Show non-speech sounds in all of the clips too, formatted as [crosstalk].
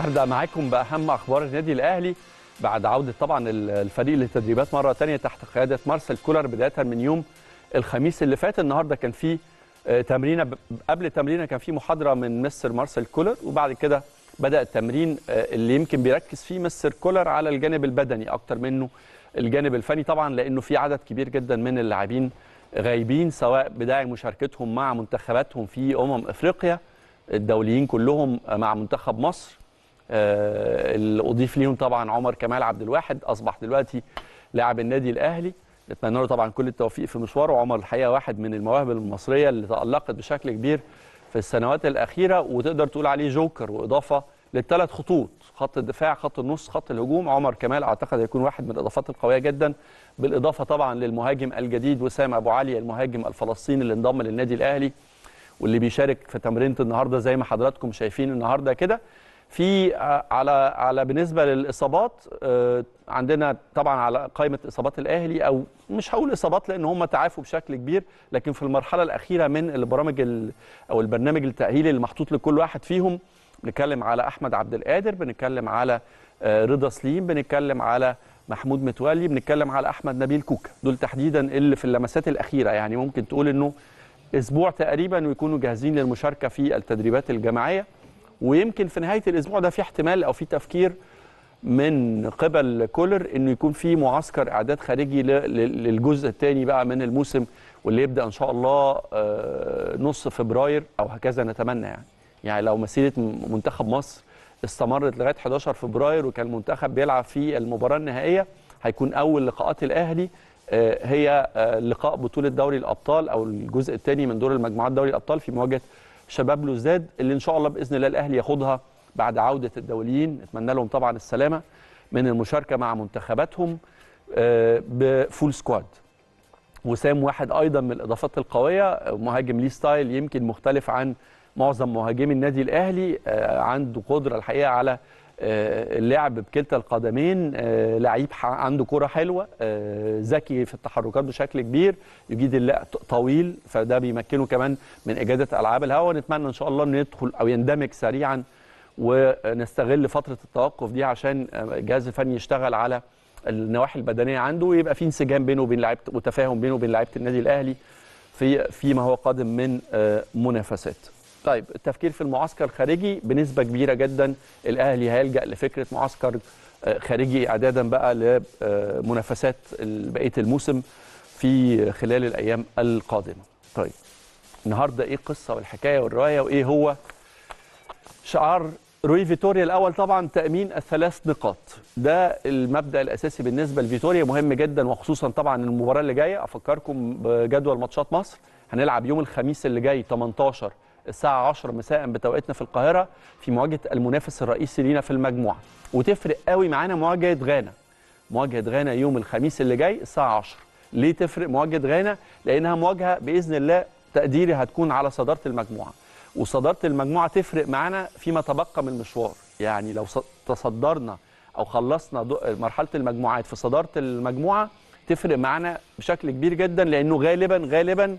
هبدا معاكم باهم اخبار النادي الاهلي بعد عوده طبعا الفريق للتدريبات مره ثانيه تحت قياده مارسيل كولر بدايه من يوم الخميس اللي فات النهارده كان في آه، تمرينه قبل تمرينه كان في محاضره من مستر مارسيل كولر وبعد كده بدا التمرين آه، اللي يمكن بيركز فيه مستر كولر على الجانب البدني اكتر منه الجانب الفني طبعا لانه في عدد كبير جدا من اللاعبين غايبين سواء بداعي مشاركتهم مع منتخباتهم في امم افريقيا الدوليين كلهم مع منتخب مصر آه، اللي اضيف ليهم طبعا عمر كمال عبد الواحد اصبح دلوقتي لاعب النادي الاهلي نتمنى له طبعا كل التوفيق في مشواره وعمر الحقيقه واحد من المواهب المصريه اللي تالقت بشكل كبير في السنوات الاخيره وتقدر تقول عليه جوكر واضافه للثلاث خطوط خط الدفاع خط النص خط الهجوم عمر كمال اعتقد هيكون واحد من الاضافات القويه جدا بالاضافه طبعا للمهاجم الجديد وسام ابو علي المهاجم الفلسطيني اللي انضم للنادي الاهلي واللي بيشارك في تمرينه النهارده زي ما حضراتكم شايفين النهارده كده في آه، على على بالنسبه للاصابات آه، عندنا طبعا على قائمه اصابات الاهلي او مش هقول اصابات لان هم تعافوا بشكل كبير لكن في المرحله الاخيره من البرامج او البرنامج التاهيلي اللي محطوط لكل واحد فيهم بنتكلم على احمد عبد القادر بنتكلم على آه، رضا سليم بنتكلم على محمود متولي بنتكلم على احمد نبيل كوكا دول تحديدا اللي في اللمسات الاخيره يعني ممكن تقول انه اسبوع تقريبا ويكونوا جاهزين للمشاركه في التدريبات الجماعيه ويمكن في نهايه الاسبوع ده في احتمال او في تفكير من قبل كولر انه يكون في معسكر اعداد خارجي للجزء الثاني بقى من الموسم واللي يبدا ان شاء الله آه، نص فبراير او هكذا نتمنى يعني يعني لو مسيره منتخب مصر استمرت لغايه 11 فبراير وكان المنتخب بيلعب في المباراه النهائيه هيكون اول لقاءات الاهلي آه، هي آه، لقاء بطوله دوري الابطال او الجزء الثاني من دور المجموعات دوري الابطال في مواجهه شباب لوزداد اللي ان شاء الله باذن الله الاهلي ياخدها بعد عوده الدوليين نتمنى لهم طبعا السلامه من المشاركه مع منتخباتهم آه، بفول سكواد وسام واحد ايضا من الاضافات القويه مهاجم ليه ستايل يمكن مختلف عن معظم مهاجمي النادي الاهلي آه، عنده قدره الحقيقه على آه، اللعب بكلتا القدمين آه، لعيب عنده كرة حلوة آه، ذكي في التحركات بشكل كبير يجيد اللعب طويل فده بيمكنه كمان من إجادة ألعاب الهواء نتمنى إن شاء الله أنه يدخل أو يندمج سريعا ونستغل فترة التوقف دي عشان الجهاز الفني يشتغل على النواحي البدنيه عنده ويبقى في انسجام بينه وبين لعيبه وتفاهم بينه وبين لعيبه النادي الاهلي في فيما هو قادم من منافسات طيب التفكير في المعسكر الخارجي بنسبه كبيره جدا الاهلي هيلجا لفكره معسكر آه، خارجي اعدادا بقى لمنافسات بقيه الموسم في خلال الايام القادمه. طيب النهارده ايه القصه والحكايه والروايه وايه هو شعار روي فيتوريا الاول طبعا تامين الثلاث نقاط ده المبدا الاساسي بالنسبه لفيتوريا مهم جدا وخصوصا طبعا المباراه اللي جايه افكركم بجدول ماتشات مصر هنلعب يوم الخميس اللي جاي 18 الساعه 10 مساء بتوقيتنا في القاهره في مواجهه المنافس الرئيسي لينا في المجموعه وتفرق قوي معانا مواجهه غانا مواجهه غانا يوم الخميس اللي جاي الساعه 10 ليه تفرق مواجهه غانا لانها مواجهه باذن الله تقديري هتكون على صداره المجموعه وصداره المجموعه تفرق معانا فيما تبقى من المشوار يعني لو تصدرنا او خلصنا مرحله المجموعات في صداره المجموعه تفرق معانا بشكل كبير جدا لانه غالبا غالبا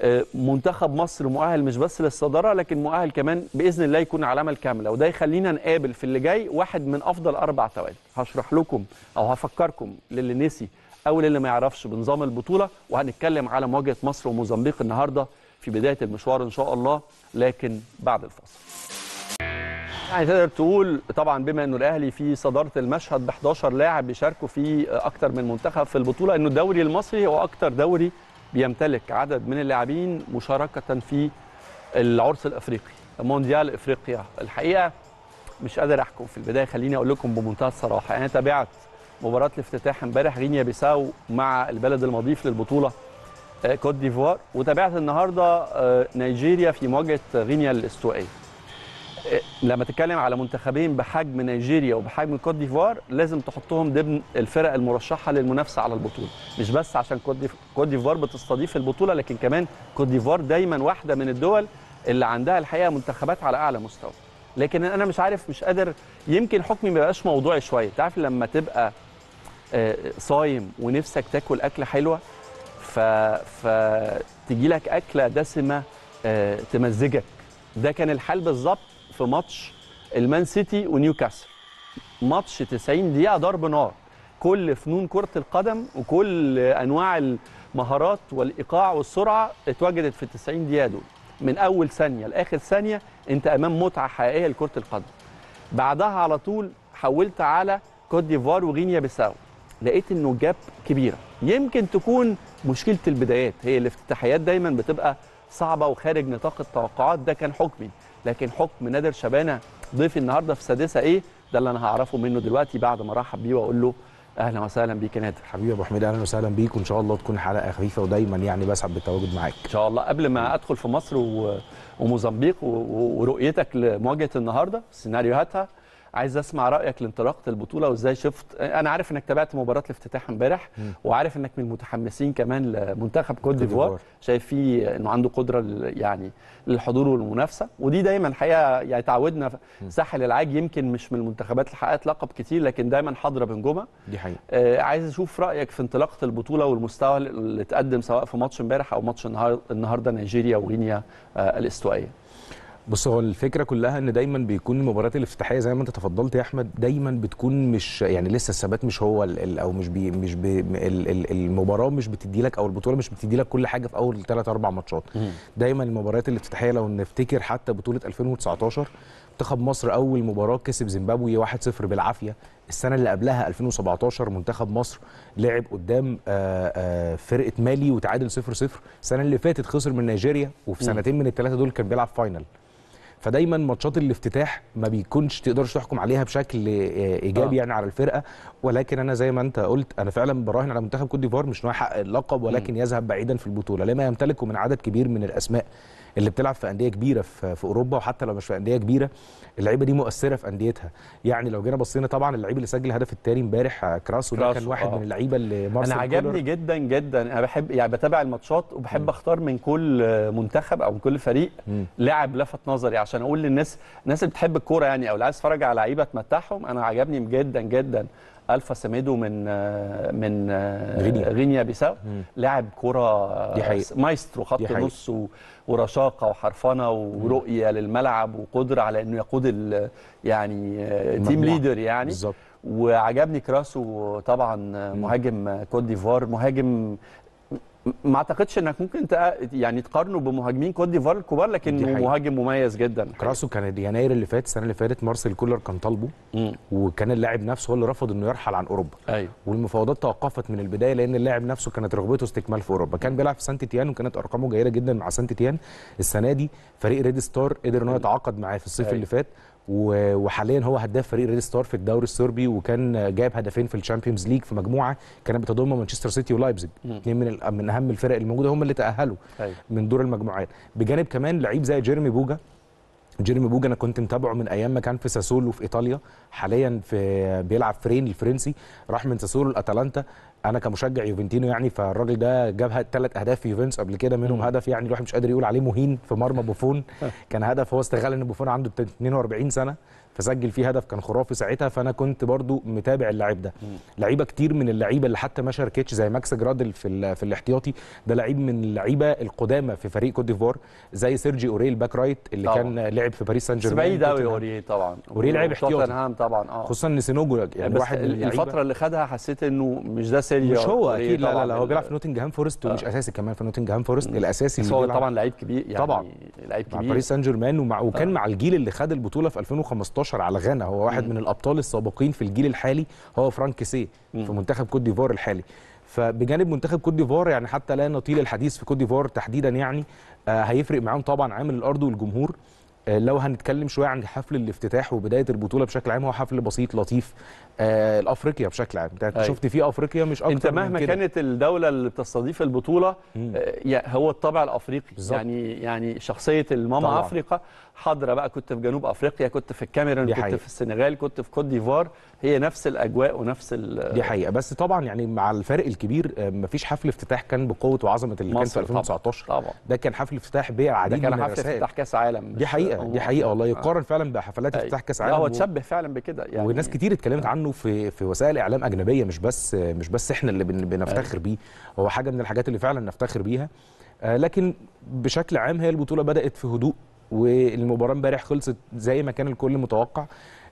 آه، منتخب مصر مؤهل مش بس للصداره لكن مؤهل كمان باذن الله يكون علامه الكامله وده يخلينا نقابل في اللي جاي واحد من افضل اربع توالي هشرح لكم او هفكركم للي نسي او للي ما يعرفش بنظام البطوله وهنتكلم على مواجهه مصر وموزمبيق النهارده في بدايه المشوار ان شاء الله لكن بعد الفاصل يعني تقدر تقول طبعا بما انه الاهلي في صداره المشهد ب 11 لاعب بيشاركوا في اكثر من منتخب في البطوله انه الدوري المصري هو اكثر دوري بيمتلك عدد من اللاعبين مشاركه في العرس الافريقي مونديال افريقيا الحقيقه مش قادر احكم في البدايه خليني اقول لكم بمنتهى الصراحه انا تابعت مباراه الافتتاح امبارح غينيا بيساو مع البلد المضيف للبطوله آه، كوت ديفوار وتابعت النهارده آه، نيجيريا في مواجهه غينيا الاستوائيه لما تتكلم على منتخبين بحجم نيجيريا وبحجم كوت ديفوار لازم تحطهم ضمن الفرق المرشحه للمنافسه على البطوله مش بس عشان كوت ديفوار بتستضيف البطوله لكن كمان كوت ديفوار دايما واحده من الدول اللي عندها الحقيقه منتخبات على اعلى مستوى لكن انا مش عارف مش قادر يمكن حكمي ما بقاش موضوعي شويه تعرف لما تبقى آه، صايم ونفسك تاكل اكله حلوه ف فتجي لك اكله دسمه آه، تمزجك ده كان الحال بالظبط في ماتش المان سيتي ونيوكاسل ماتش 90 دقيقه ضرب نار كل فنون كره القدم وكل انواع المهارات والايقاع والسرعه اتوجدت في ال 90 دقيقه دول من اول ثانيه لاخر ثانيه انت امام متعه حقيقيه لكره القدم بعدها على طول حولت على كوت ديفوار وغينيا بيساو لقيت انه جاب كبيره يمكن تكون مشكله البدايات هي الافتتاحيات دايما بتبقى صعبه وخارج نطاق التوقعات ده كان حكمي لكن حكم نادر شبانه ضيفي النهارده في سادسه ايه ده اللي انا هعرفه منه دلوقتي بعد ما ارحب بيه واقول له اهلا وسهلا بيك يا نادر حبيبي ابو حميد اهلا وسهلا بيك وان شاء الله تكون حلقه خفيفه ودايما يعني بسعد بالتواجد معاك ان شاء الله قبل ما ادخل في مصر و... وموزمبيق و... ورؤيتك لمواجهه النهارده سيناريوهاتها عايز اسمع رايك لانطلاقه البطوله وازاي شفت انا عارف انك تابعت مباراه الافتتاح امبارح وعارف انك من المتحمسين كمان لمنتخب كوت ديفوار شايف فيه انه عنده قدره يعني للحضور والمنافسه ودي دايما الحقيقه يعني تعودنا ساحل العاج يمكن مش من المنتخبات اللي حققت لقب كتير لكن دايما حاضره بنجومه دي حقيقه آه، عايز اشوف رايك في انطلاقه البطوله والمستوى اللي اتقدم سواء في ماتش امبارح او ماتش النهارده نيجيريا وغينيا آه، الاستوائيه بص هو الفكره كلها ان دايما بيكون المباريات الافتتاحيه زي ما انت تفضلت يا احمد دايما بتكون مش يعني لسه الثبات مش هو او مش بي مش بي المباراه مش بتدي لك او البطوله مش بتدي لك كل حاجه في اول ثلاث اربع ماتشات دايما المباريات الافتتاحيه لو نفتكر حتى بطوله 2019 منتخب مصر اول مباراه كسب زيمبابوي 1-0 بالعافيه السنه اللي قبلها 2017 منتخب مصر لعب قدام آآ آه، آآ آه، فرقه مالي وتعادل 0-0 السنه اللي فاتت خسر من نيجيريا وفي سنتين من الثلاثه دول كان بيلعب فاينل فدايما ماتشات الافتتاح ما بيكونش تقدرش تحكم عليها بشكل آه، ايجابي آه. يعني على الفرقه ولكن انا زي ما انت قلت انا فعلا براهن على منتخب كوت ديفوار مش انه يحقق اللقب ولكن م. يذهب بعيدا في البطوله لما يمتلكه من عدد كبير من الاسماء اللي بتلعب في انديه كبيره في, في اوروبا وحتى لو مش في انديه كبيره اللعيبه دي مؤثره في انديتها يعني لو جينا بصينا طبعا اللعيب اللي سجل الهدف الثاني امبارح آه، كراسو ده كان واحد آه. من اللعيبه اللي مارسيل انا عجبني كولر. جدا جدا انا بحب يعني بتابع الماتشات وبحب م. اختار من كل منتخب او من كل فريق م. لاعب لفت نظري عشان اقول للناس الناس اللي بتحب الكوره يعني او اللي عايز تتفرج على لعيبه تمتعهم انا عجبني جدا جدا الفا سميدو من من غينيا, غينيا بيساو لاعب كوره دي حقيقة. مايسترو خط نص ورشاقه وحرفنه ورؤيه للملعب وقدره على انه يقود يعني تيم ليدر يعني بالزبط. وعجبني كراسو طبعا مهاجم كوت ديفوار مهاجم ما اعتقدش انك ممكن يعني تقارنه بمهاجمين كوت ديفوار الكبار لكن مهاجم مميز جدا كراسو كان يناير اللي فات السنه اللي فاتت مارسيل كولر كان طالبه وكان اللاعب نفسه هو اللي رفض انه يرحل عن اوروبا أيوه. والمفاوضات توقفت من البدايه لان اللاعب نفسه كانت رغبته استكمال في اوروبا كان بيلعب في سانت تيان وكانت ارقامه جيده جدا مع سانت تيان السنه دي فريق ريد ستار قدر ان هو أيوه. يتعاقد معاه في الصيف أيوه. اللي فات وحاليا هو هداف فريق ريد ستار في الدوري الصربي وكان جايب هدفين في الشامبيونز ليج في مجموعه كانت بتضم مانشستر سيتي ولايبزيج اثنين من من اهم الفرق الموجوده هم اللي تاهلوا أيوة. من دور المجموعات بجانب كمان لعيب زي جيرمي بوجا جيرمي بوجا انا كنت متابعه من ايام ما كان في ساسولو في ايطاليا حاليا في بيلعب في رين الفرنسي راح من ساسولو لاتلانتا انا كمشجع يوفنتينو يعني فالراجل ده جاب ثلاث اهداف في يوفنتوس قبل كده منهم هدف يعني الواحد مش قادر يقول عليه مهين في مرمى [laughs] بوفون كان هدف هو استغل ان بوفون عنده 42 سنه فسجل فيه هدف كان خرافي ساعتها فانا كنت برضو متابع اللاعب ده لعيبه كتير من اللعيبه اللي حتى ما شاركتش زي ماكس جرادل في في الاحتياطي ده لعيب من اللعيبه القدامى في فريق كوت ديفوار زي سيرجي اوريل باك رايت اللي طبعا. كان لعب في باريس سان جيرمان بعيد قوي اوري طبعا اوريل لعيب احتياطي طبعا اه خصوصا ان سينوجو يعني واحد الفتره اللي خدها حسيت انه مش ده مارسيليا مش هو اكيد لا لا, لا هو بيلعب في نوتنجهام فورست ومش آه. اساسي كمان في نوتنجهام فورست الاساسي بس هو طبعا لعيب كبير يعني طبعا لعيب كبير مع باريس سان جيرمان آه. وكان مع الجيل اللي خد البطوله في 2015 على غانا هو واحد من الابطال السابقين في الجيل الحالي هو فرانك سي في منتخب كوت ديفوار الحالي فبجانب منتخب كوت ديفوار يعني حتى لا نطيل الحديث في كوت ديفوار تحديدا يعني آه، هيفرق معاهم طبعا عامل الارض والجمهور آه، لو هنتكلم شويه عن حفل الافتتاح وبدايه البطوله بشكل عام هو حفل بسيط لطيف آه، الافريقيا بشكل عام انت أيوة. شفت فيه افريقيا مش اكتر انت مهما من كانت الدوله اللي بتستضيف البطوله آه، هو الطابع الافريقي بالزبط. يعني يعني شخصيه الماما طبعا. افريقيا حاضره بقى كنت في جنوب افريقيا كنت في الكاميرون كنت حقيقة. في السنغال كنت في كوت ديفوار هي نفس الاجواء ونفس دي حقيقه بس طبعا يعني مع الفرق الكبير آه، مفيش حفل افتتاح كان بقوه وعظمه اللي كان في 2019 طبعا ده كان حفل افتتاح بالعديد من ده كان حفل افتتاح كاس عالم دي حقيقه دي حقيقه والله آه. يقارن فعلا بحفلات طيب. افتتاح كاس عالم هو تشبه فعلا بكده يعني وناس كتير اتكلمت آه. عنه في في وسائل اعلام اجنبيه مش بس مش بس احنا اللي بنفتخر بيه هو حاجه من الحاجات اللي فعلا نفتخر بيها لكن بشكل عام هي البطوله بدات في هدوء والمباراه امبارح خلصت زي ما كان الكل متوقع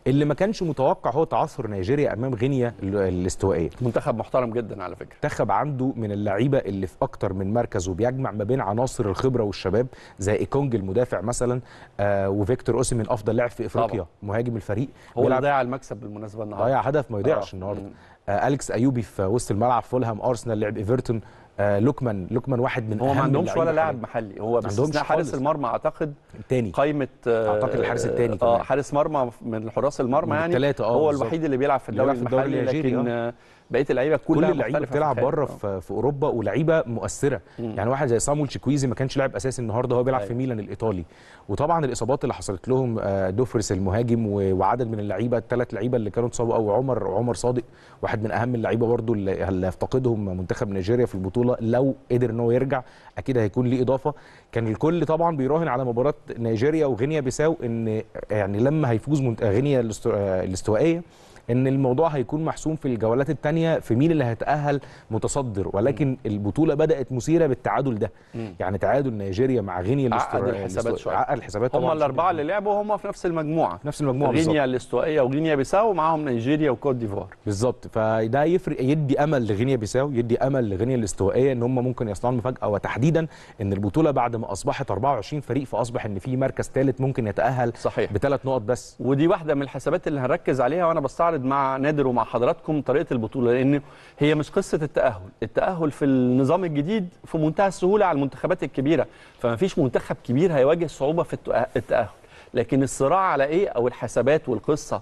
اللي ما كانش متوقع هو تعثر نيجيريا امام غينيا الاستوائيه منتخب محترم جدا على فكره منتخب عنده من اللعيبه اللي في اكتر من مركز وبيجمع ما بين عناصر الخبره والشباب زي ايكونج المدافع مثلا آه وفيكتور من افضل لاعب في افريقيا طبعا. مهاجم الفريق هو اللي ضيع المكسب بالمناسبه النهارده ضيع هدف ما يضيعش آه. النهارده آه اليكس ايوبي في وسط الملعب فولهام ارسنال لعب ايفرتون آه، لوكمان لوكمان واحد من هو ما عندهمش ولا لاعب محلي هو بس عندهمش حارس المرمى اعتقد الثاني قايمه اعتقد الحارس آه، الثاني اه حارس مرمى من حراس المرمى يعني آه، هو الوحيد اللي بيلعب في الدوري المحلي لكن بقيه اللعيبه كلها كل اللعيبه بتلعب بره آه. في, في اوروبا ولعيبه مؤثره مم. يعني واحد زي سامول شيكويزي ما كانش لاعب اساسي النهارده هو بيلعب في أيوة. ميلان الايطالي وطبعا الاصابات اللي حصلت لهم آه، دوفرس المهاجم وعدد من اللعيبه الثلاث لعيبه اللي كانوا اتصابوا او عمر عمر صادق واحد من اهم اللعيبه برده اللي هيفتقدهم منتخب نيجيريا في البطوله لو قدر ان هو يرجع اكيد هيكون ليه اضافه كان الكل طبعا بيراهن على مباراه نيجيريا وغينيا بيساو ان يعني لما هيفوز غينيا آه، الاستوائيه ان الموضوع هيكون محسوم في الجولات الثانيه في مين اللي هيتاهل متصدر ولكن البطوله بدات مثيره بالتعادل ده يعني تعادل نيجيريا مع غينيا عقد الحسابات شويه عقد الحسابات هم الاربعه اللي لعبوا هم في نفس المجموعه في نفس المجموعه غينيا الاستوائيه وغينيا بيساو معاهم نيجيريا وكوت ديفوار بالظبط فده يفرق يدي امل لغينيا بيساو يدي امل لغينيا الاستوائيه ان هم ممكن يصنعوا مفاجاه وتحديدا ان البطوله بعد ما اصبحت 24 فريق فاصبح ان في مركز ثالث ممكن يتاهل صحيح بثلاث نقط بس ودي واحده من الحسابات اللي هنركز عليها وانا بستعرض اعتقد مع نادر ومع حضراتكم طريقه البطوله لان هي مش قصه التاهل التاهل في النظام الجديد في منتهى السهوله على المنتخبات الكبيره فما فيش منتخب كبير هيواجه صعوبه في التاهل لكن الصراع على ايه او الحسابات والقصه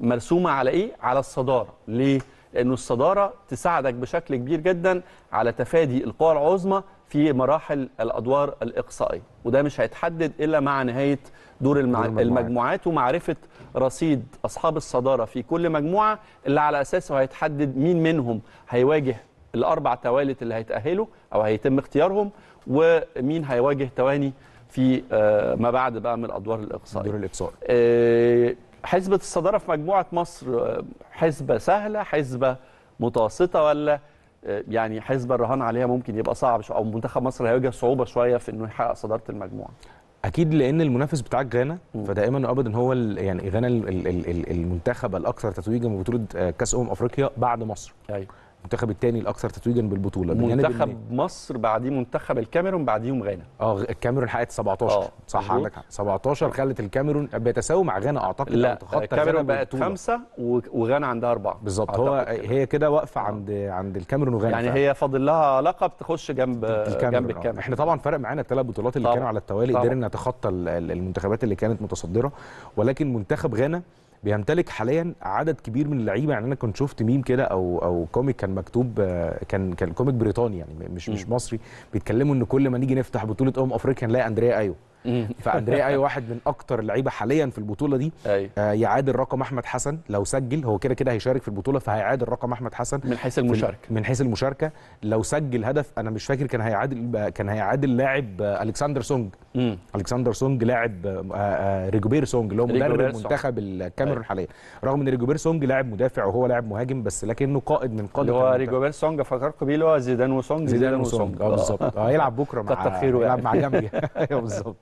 مرسومه على ايه على الصداره ليه لانه الصداره تساعدك بشكل كبير جدا على تفادي القوى العظمى في مراحل الادوار الاقصائيه وده مش هيتحدد الا مع نهايه دور المع... المجموعات ومعرفه رصيد اصحاب الصداره في كل مجموعه اللي على اساسه هيتحدد مين منهم هيواجه الاربع توالت اللي هيتاهلوا او هيتم اختيارهم ومين هيواجه تواني في آه، ما بعد بقى من الادوار الاقصائيه دور الاقصائي آه، حسبه الصداره في مجموعه مصر آه، حسبه سهله حسبه متوسطه ولا يعني حزب الرهان عليها ممكن يبقى صعب او منتخب مصر هيواجه صعوبه شويه في انه يحقق صداره المجموعه اكيد لان المنافس بتاعك غانا فدائما ابدا هو يعني غانا المنتخب الاكثر تتويجا ببطوله آه، كاس امم افريقيا بعد مصر ايوه المنتخب الثاني الاكثر تتويجا بالبطوله منتخب مصر بعديه منتخب الكاميرون بعديهم غانا اه الكاميرون حققت 17 أوه. صح عندك 17 خلت الكاميرون بيتساوي مع غانا اعتقد لا الكاميرون بقت خمسه وغانا عندها اربعه بالظبط هو هي كده واقفه عند عند الكاميرون وغانا يعني فعلا. هي فاضل لها لقب تخش جنب الكاميرون. جنب الكاميرون احنا طبعا فرق معانا الثلاث بطولات اللي طبعا. كانوا على التوالي قدرنا نتخطى المنتخبات اللي كانت متصدره ولكن منتخب غانا بيمتلك حاليا عدد كبير من اللعيبه يعني انا كنت شفت ميم كده او او كوميك كان مكتوب آه، كان كان كوميك بريطاني يعني مش مش مصري بيتكلموا ان كل ما نيجي نفتح بطوله امم افريقيا نلاقي اندريا ايوه فاندريا اي واحد من اكتر اللعيبه حاليا في البطوله دي آه يعادل رقم احمد حسن لو سجل هو كده كده هيشارك في البطوله فهيعادل رقم احمد حسن من حيث المشاركه من حيث المشاركه لو سجل هدف انا مش فاكر كان هيعادل كان هيعادل لاعب آه، الكسندر سونج الكسندر سونج لاعب آه، آه، ريجوبير سونج اللي هو مدرب منتخب الكاميرون حاليا رغم ان ريجوبير سونج لاعب مدافع وهو لاعب مهاجم بس لكنه قائد من قاده اللي هو ريجوبير سونج فكرك بيه اللي هو زيدان وسونج زيدان وسونج اه بالظبط هيلعب بكره مع يعني. يلعب مع جنبي [laughs] [laughs] أيوه، بالظبط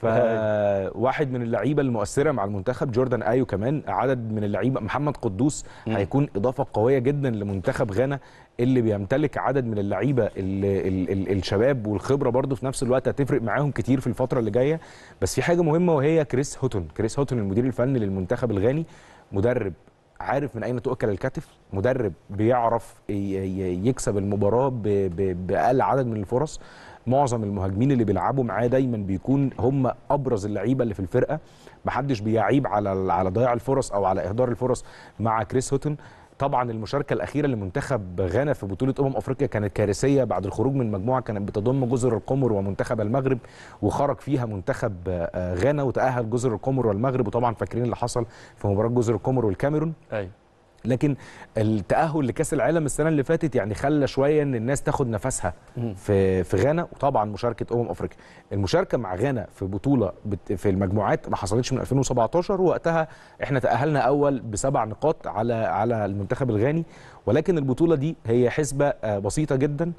فواحد من اللعيبه المؤثره مع المنتخب جوردان ايو كمان عدد من اللعيبه محمد قدوس هيكون اضافه قويه جدا لمنتخب غانا اللي بيمتلك عدد من اللعيبه الشباب والخبره برضه في نفس الوقت هتفرق معاهم كتير في الفتره اللي جايه بس في حاجه مهمه وهي كريس هوتون كريس هوتون المدير الفني للمنتخب الغاني مدرب عارف من اين تؤكل الكتف مدرب بيعرف يكسب المباراه باقل عدد من الفرص معظم المهاجمين اللي بيلعبوا معاه دايما بيكون هم ابرز اللعيبه اللي في الفرقه محدش بيعيب على على ضياع الفرص او على اهدار الفرص مع كريس هوتن طبعا المشاركه الاخيره لمنتخب غانا في بطوله امم افريقيا كانت كارثيه بعد الخروج من مجموعه كانت بتضم جزر القمر ومنتخب المغرب وخرج فيها منتخب آه، غانا وتاهل جزر القمر والمغرب وطبعا فاكرين اللي حصل في مباراه جزر القمر والكاميرون ايوه لكن التاهل لكاس العالم السنه اللي فاتت يعني خلى شويه ان الناس تاخد نفسها في في غانا وطبعا مشاركه امم افريقيا المشاركه مع غانا في بطوله في المجموعات ما حصلتش من 2017 وقتها احنا تاهلنا اول بسبع نقاط على على المنتخب الغاني ولكن البطوله دي هي حسبه آه، بسيطه جدا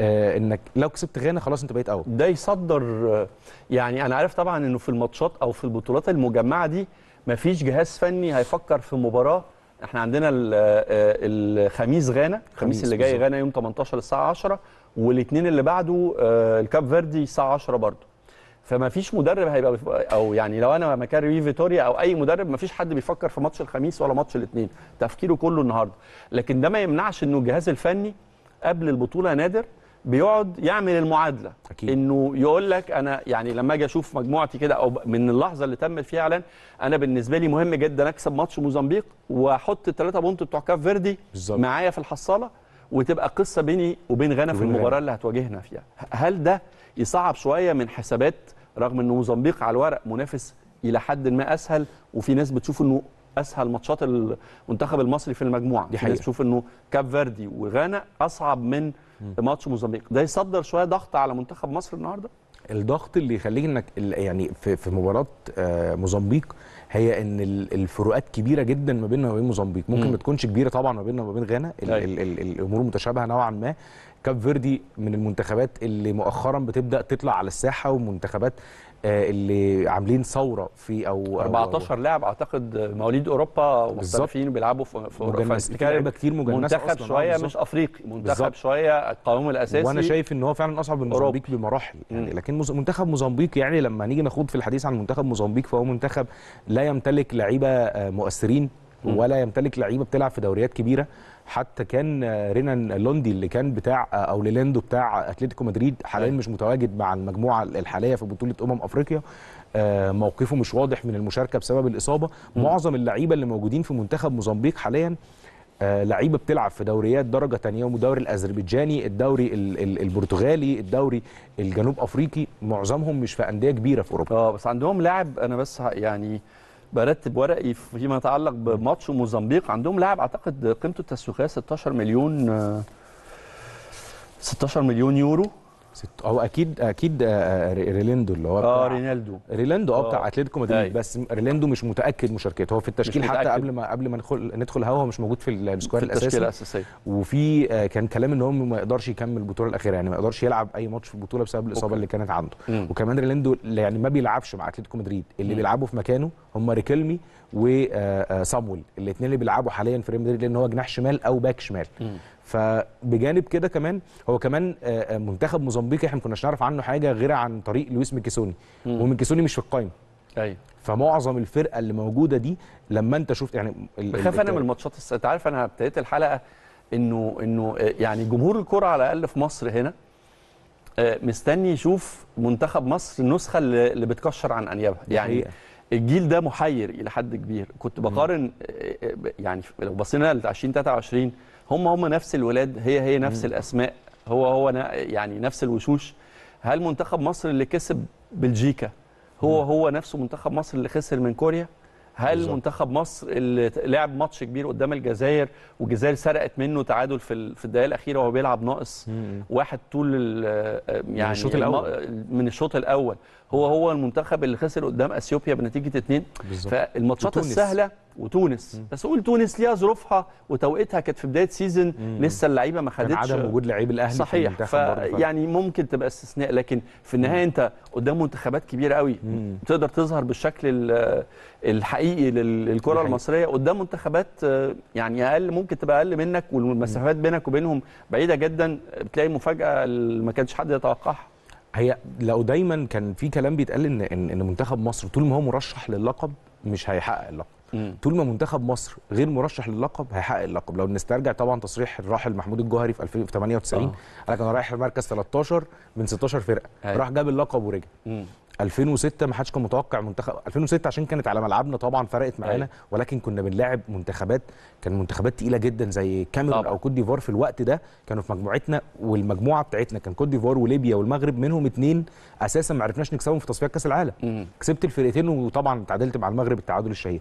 آه، انك لو كسبت غانا خلاص انت بقيت اول ده يصدر آه، يعني انا عارف طبعا انه في الماتشات او في البطولات المجمعه دي مفيش جهاز فني هيفكر في مباراه احنا عندنا آه، الخميس غانا الخميس اللي جاي غانا يوم 18 الساعه 10 والاثنين اللي بعده آه، الكاب فيردي الساعه 10 برضه فما فيش مدرب هيبقى او يعني لو انا مكان ريو فيتوريا او اي مدرب ما فيش حد بيفكر في ماتش الخميس ولا ماتش الاثنين تفكيره كله النهارده لكن ده ما يمنعش انه الجهاز الفني قبل البطوله نادر بيقعد يعمل المعادله أكيد. انه يقول لك انا يعني لما اجي اشوف مجموعتي كده او من اللحظه اللي تم فيها اعلان انا بالنسبه لي مهم جدا اكسب ماتش موزمبيق واحط الثلاثه بونت بتوع كاف فيردي معايا في الحصاله وتبقى قصه بيني وبين غانا في المباراه اللي هتواجهنا فيها هل ده يصعب شويه من حسابات رغم ان موزمبيق على الورق منافس الى حد ما اسهل وفي ناس بتشوف انه اسهل ماتشات المنتخب المصري في المجموعه دي حقيقة. في ناس بتشوف انه كاب فيردي وغانا اصعب من ماتش موزمبيق ده يصدر شويه ضغط على منتخب مصر النهارده الضغط اللي يخليك انك يعني في في مباراه آه، موزمبيق هي ان الفروقات كبيره جدا ما بيننا وبين موزمبيق ممكن ما تكونش كبيره طبعا ما بيننا وبين غانا أيوه. الامور متشابهه نوعا ما كاب فيردي من المنتخبات اللي مؤخرا بتبدا تطلع على الساحه ومنتخبات آه، اللي عاملين ثوره في او 14 لاعب اعتقد مواليد اوروبا محترفين بيلعبوا في مجنس لعيبه كتير مجنسه منتخب شويه آه، مش افريقي منتخب بالزبط. شويه القوام الاساسي وانا شايف ان هو فعلا اصعب من موزمبيق بمراحل يعني لكن منتخب موزمبيق يعني لما نيجي نخوض في الحديث عن منتخب موزمبيق فهو منتخب لا يمتلك لعيبه آه، مؤثرين ولا يمتلك لعيبه بتلعب في دوريات كبيره حتى كان رينان لوندي اللي كان بتاع او ليلاندو بتاع اتلتيكو مدريد حاليا أيوة. مش متواجد مع المجموعه الحاليه في بطوله امم افريقيا آه، موقفه مش واضح من المشاركه بسبب الاصابه معظم اللعيبه اللي موجودين في منتخب موزمبيق حاليا آه، لعيبه بتلعب في دوريات درجه ثانيه والدوري الاذربيجاني الدوري البرتغالي الدوري الجنوب افريقي معظمهم مش في انديه كبيره في اوروبا اه بس عندهم لاعب انا بس يعني برتب ورقي فيما يتعلق بماتش موزمبيق عندهم لاعب اعتقد قيمته التسويقيه 16 مليون 16 آه، مليون يورو ست... هو اكيد اكيد آه، آه، ريلاندو اللي هو اه رينالدو ريلاندو آه،, اه بتاع اتلتيكو مدريد أيوه. بس ريلاندو مش متاكد مشاركته هو في التشكيل حتى قبل ما قبل ما ندخل ندخل هوا هو مش موجود في السكواد الاساسي التشكيله الاساسيه وفي كان كلام ان هو ما يقدرش يكمل البطوله الاخيره يعني ما يقدرش يلعب اي ماتش في البطوله بسبب الاصابه أوكي. اللي كانت عنده مم. وكمان ريلاندو يعني ما بيلعبش مع اتلتيكو مدريد اللي مم. بيلعبوا في مكانه هم ريكيلمي وصامويل الاثنين اللي بيلعبوا حاليا في ريال مدريد لان هو جناح شمال او باك شمال مم. فبجانب كده كمان هو كمان آه، آه، منتخب موزمبيق احنا ما كناش نعرف عنه حاجه غير عن طريق لويس ميكيسوني وميكيسوني مش في القائمه ايوه فمعظم الفرقه اللي موجوده دي لما انت شفت يعني بخاف انا من الماتشات انت عارف انا ابتديت الحلقه انه انه آه، يعني جمهور الكره على الاقل في مصر هنا مستني يشوف منتخب مصر النسخه اللي بتكشر عن انيابها يعني الجيل ده محير الى حد كبير كنت بقارن يعني لو بصينا ل 20 23 هم هم نفس الولاد هي هي نفس الاسماء هو هو يعني نفس الوشوش هل منتخب مصر اللي كسب بلجيكا هو هو نفسه منتخب مصر اللي خسر من كوريا هل بالزبط. منتخب مصر اللي لعب ماتش كبير قدام الجزائر والجزائر سرقت منه تعادل في في الدقائق الاخيره وهو بيلعب ناقص مم. واحد طول آه، يعني من الشوط الاول من الشوط الاول هو هو المنتخب اللي خسر قدام اثيوبيا بنتيجه 2 فالماتشات السهله وتونس مم. بس اقول تونس ليها ظروفها وتوقيتها كانت في بدايه سيزون لسه اللعيبه ما خدتش عدم وجود لعيب الاهلي صحيح في ف... يعني ممكن تبقى استثناء لكن في النهايه انت قدام منتخبات كبيره قوي مم. تقدر تظهر بالشكل الحقيقي للكره الحقيقي. المصريه قدام منتخبات يعني اقل ممكن تبقى اقل منك والمسافات بينك وبينهم بعيده جدا بتلاقي مفاجاه ما كانش حد يتوقعها هي لو دايما كان في كلام بيتقال ان ان منتخب مصر طول ما هو مرشح للقب مش هيحقق اللقب مم. طول ما منتخب مصر غير مرشح للقب هيحقق اللقب لو نسترجع طبعا تصريح الراحل محمود الجوهري في 1998 آه. قال لك انا رايح المركز 13 من 16 فرقه راح جاب اللقب ورجع 2006 ما حدش كان متوقع منتخب 2006 عشان كانت على ملعبنا طبعا فرقت أيوه. معانا ولكن كنا بنلاعب منتخبات كان منتخبات تقيله جدا زي كاميرون او كوت ديفوار في الوقت ده كانوا في مجموعتنا والمجموعه بتاعتنا كان كوت ديفوار وليبيا والمغرب منهم اثنين اساسا ما عرفناش نكسبهم في تصفيات كاس العالم كسبت الفرقتين وطبعا تعادلت مع المغرب التعادل الشهير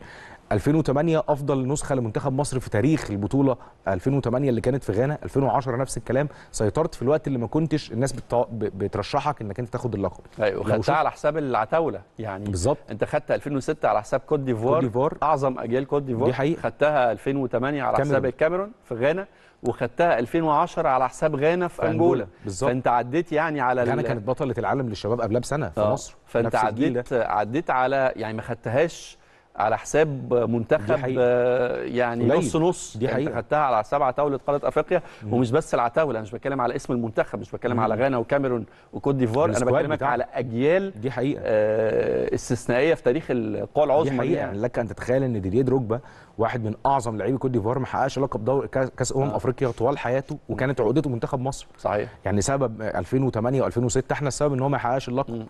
2008 افضل نسخه لمنتخب مصر في تاريخ البطوله 2008 اللي كانت في غانا 2010 نفس الكلام سيطرت في الوقت اللي ما كنتش الناس بتط... بترشحك انك انت تاخد اللقب ايوه خدتها على حساب العتاوله يعني بالظبط انت خدت 2006 على حساب كوت ديفوار, ديفوار اعظم اجيال كوت ديفوار دي حقيقة. خدتها 2008 على كاميرون. حساب الكاميرون في غانا وخدتها 2010 على حساب غانا في, انجولا بالظبط فانت عديت يعني على غانا كانت بطله العالم للشباب قبلها بسنه في أوه. مصر فانت عديت عديت على يعني ما خدتهاش على حساب منتخب آه، يعني نص نص دي حقيقة انت خدتها على سبعة طاولة قارة أفريقيا مم. ومش بس العتاولة أنا مش بتكلم على اسم المنتخب مش بتكلم على غانا وكاميرون وكوت ديفوار أنا بكلمك على أجيال دي حقيقة آه استثنائية في تاريخ القوى العظمى دي حقيقة يعني لك أن تتخيل أن ديديه دروجبا واحد من أعظم لاعبي كوت ديفوار ما حققش لقب دوري كأس أمم آه. أفريقيا طوال حياته وكانت عقدته منتخب مصر صحيح يعني سبب 2008 و2006 احنا السبب ان هو ما يحققش اللقب